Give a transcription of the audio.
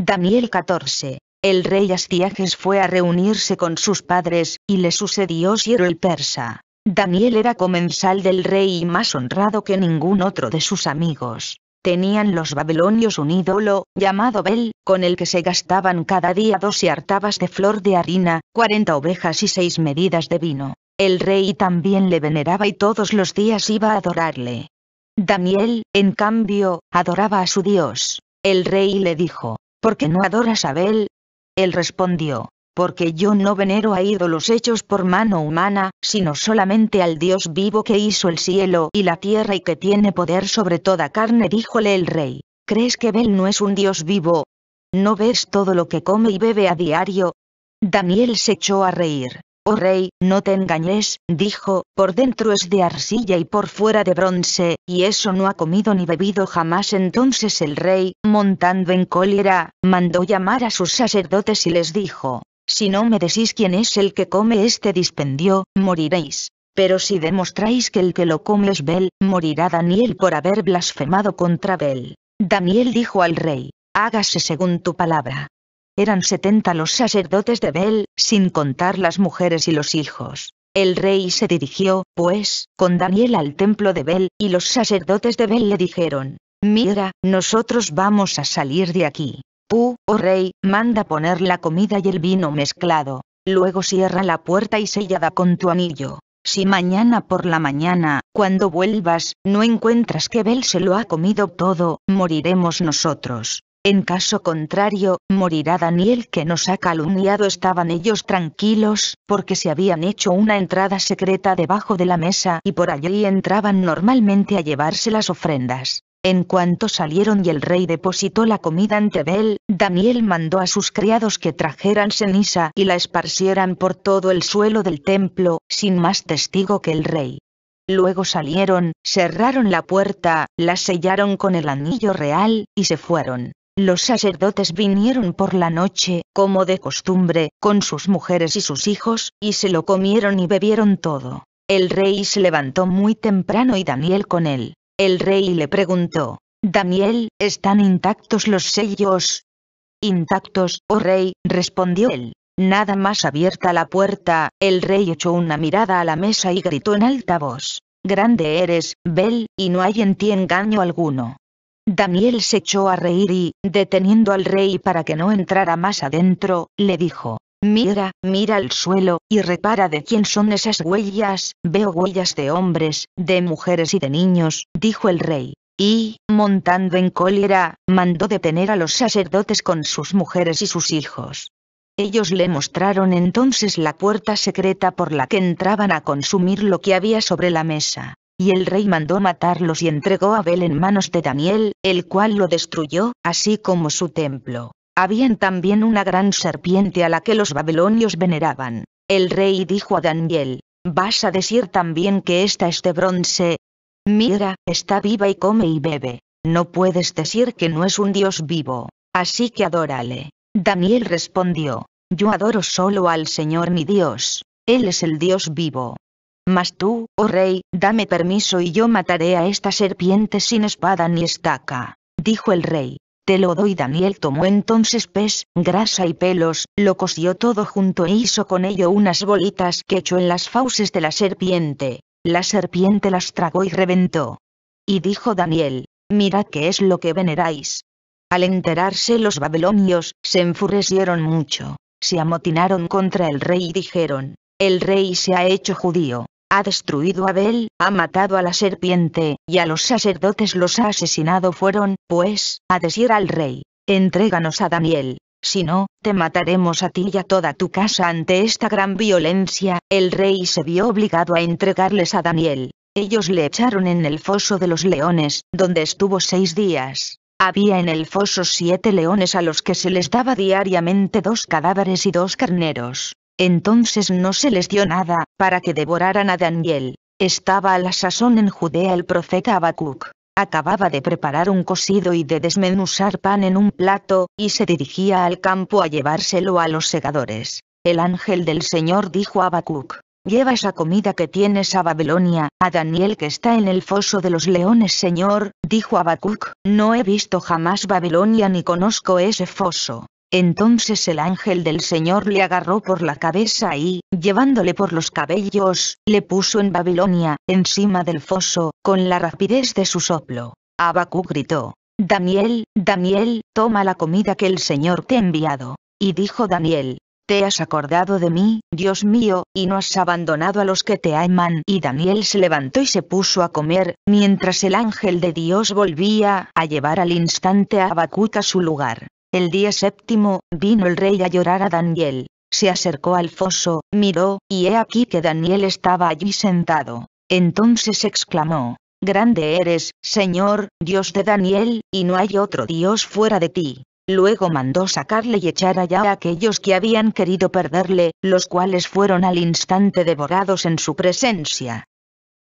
Daniel 14. El rey Astiages fue a reunirse con sus padres, y le sucedió Ciro el persa. Daniel era comensal del rey y más honrado que ningún otro de sus amigos. Tenían los babilonios un ídolo, llamado Bel, con el que se gastaban cada día dos hartabas de flor de harina, cuarenta ovejas y seis medidas de vino. El rey también le veneraba y todos los días iba a adorarle. Daniel, en cambio, adoraba a su dios. El rey le dijo, ¿Por qué no adoras a Bel? Él respondió, porque yo no venero a ídolos hechos por mano humana, sino solamente al Dios vivo que hizo el cielo y la tierra y que tiene poder sobre toda carne, díjole el rey. ¿Crees que Bel no es un Dios vivo? ¿No ves todo lo que come y bebe a diario? Daniel se echó a reír. Oh rey, no te engañes, dijo, por dentro es de arcilla y por fuera de bronce, y eso no ha comido ni bebido jamás. Entonces el rey, montando en cólera, mandó llamar a sus sacerdotes y les dijo, si no me decís quién es el que come este dispendio, moriréis. Pero si demostráis que el que lo come es Bel, morirá Daniel por haber blasfemado contra Bel. Daniel dijo al rey, hágase según tu palabra. Eran setenta los sacerdotes de Bel, sin contar las mujeres y los hijos. El rey se dirigió, pues, con Daniel al templo de Bel, y los sacerdotes de Bel le dijeron, Mira, nosotros vamos a salir de aquí. Tú, oh rey, manda poner la comida y el vino mezclado. Luego cierra la puerta y sellada con tu anillo. Si mañana por la mañana, cuando vuelvas, no encuentras que Bel se lo ha comido todo, moriremos nosotros. En caso contrario, morirá Daniel que nos ha calumniado. Estaban ellos tranquilos, porque se habían hecho una entrada secreta debajo de la mesa y por allí entraban normalmente a llevarse las ofrendas. En cuanto salieron y el rey depositó la comida ante Bel, Daniel mandó a sus criados que trajeran ceniza y la esparcieran por todo el suelo del templo, sin más testigo que el rey. Luego salieron, cerraron la puerta, la sellaron con el anillo real, y se fueron. Los sacerdotes vinieron por la noche, como de costumbre, con sus mujeres y sus hijos, y se lo comieron y bebieron todo. El rey se levantó muy temprano y Daniel con él. El rey le preguntó, Daniel, ¿están intactos los sellos? Intactos, oh rey, respondió él. Nada más abierta la puerta, el rey echó una mirada a la mesa y gritó en alta voz, Grande eres, Bel, y no hay en ti engaño alguno. Daniel se echó a reír y, deteniendo al rey para que no entrara más adentro, le dijo, Mira, mira al suelo, y repara de quién son esas huellas, veo huellas de hombres, de mujeres y de niños, dijo el rey. Y, montando en cólera, mandó detener a los sacerdotes con sus mujeres y sus hijos. Ellos le mostraron entonces la puerta secreta por la que entraban a consumir lo que había sobre la mesa. Y el rey mandó matarlos y entregó a Abel en manos de Daniel, el cual lo destruyó, así como su templo. Habían también una gran serpiente a la que los babilonios veneraban. El rey dijo a Daniel, ¿vas a decir también que esta es de bronce? Mira, está viva y come y bebe. No puedes decir que no es un dios vivo. Así que adórale. Daniel respondió, yo adoro solo al Señor mi Dios. Él es el Dios vivo, mas tú, oh rey, dame permiso y yo mataré a esta serpiente sin espada ni estaca. Dijo el rey. Te lo doy. Daniel tomó entonces pez, grasa y pelos, lo cosió todo junto e hizo con ello unas bolitas que echó en las fauces de la serpiente. La serpiente las tragó y reventó. Y dijo Daniel, mirad qué es lo que veneráis. Al enterarse los babilonios, se enfurecieron mucho, se amotinaron contra el rey y dijeron, el rey se ha hecho judío, ha destruido a Abel, ha matado a la serpiente, y a los sacerdotes los ha asesinado fueron, pues, a decir al rey, entréganos a Daniel, si no, te mataremos a ti y a toda tu casa ante esta gran violencia, el rey se vio obligado a entregarles a Daniel. Ellos le echaron en el foso de los leones, donde estuvo seis días. Había en el foso siete leones a los que se les daba diariamente dos cadáveres y dos carneros. Entonces no se les dio nada, para que devoraran a Daniel. Estaba a la sazón en Judea el profeta Habacuc. Acababa de preparar un cocido y de desmenuzar pan en un plato, y se dirigía al campo a llevárselo a los segadores. El ángel del Señor dijo a Habacuc, Lleva esa comida que tienes a Babilonia, a Daniel que está en el foso de los leones Señor, dijo Habacuc, no he visto jamás Babilonia ni conozco ese foso. Entonces el ángel del Señor le agarró por la cabeza y, llevándole por los cabellos, le puso en Babilonia, encima del foso, con la rapidez de su soplo. Abacú gritó, Daniel, Daniel, toma la comida que el Señor te ha enviado. Y dijo Daniel, te has acordado de mí, Dios mío, y no has abandonado a los que te aman. Y Daniel se levantó y se puso a comer, mientras el ángel de Dios volvía a llevar al instante a Abacú a su lugar. El día séptimo, vino el rey a llorar a Daniel, se acercó al foso, miró, y he aquí que Daniel estaba allí sentado. Entonces exclamó, Grande eres, Señor, Dios de Daniel, y no hay otro Dios fuera de ti. Luego mandó sacarle y echar allá a aquellos que habían querido perderle, los cuales fueron al instante devorados en su presencia.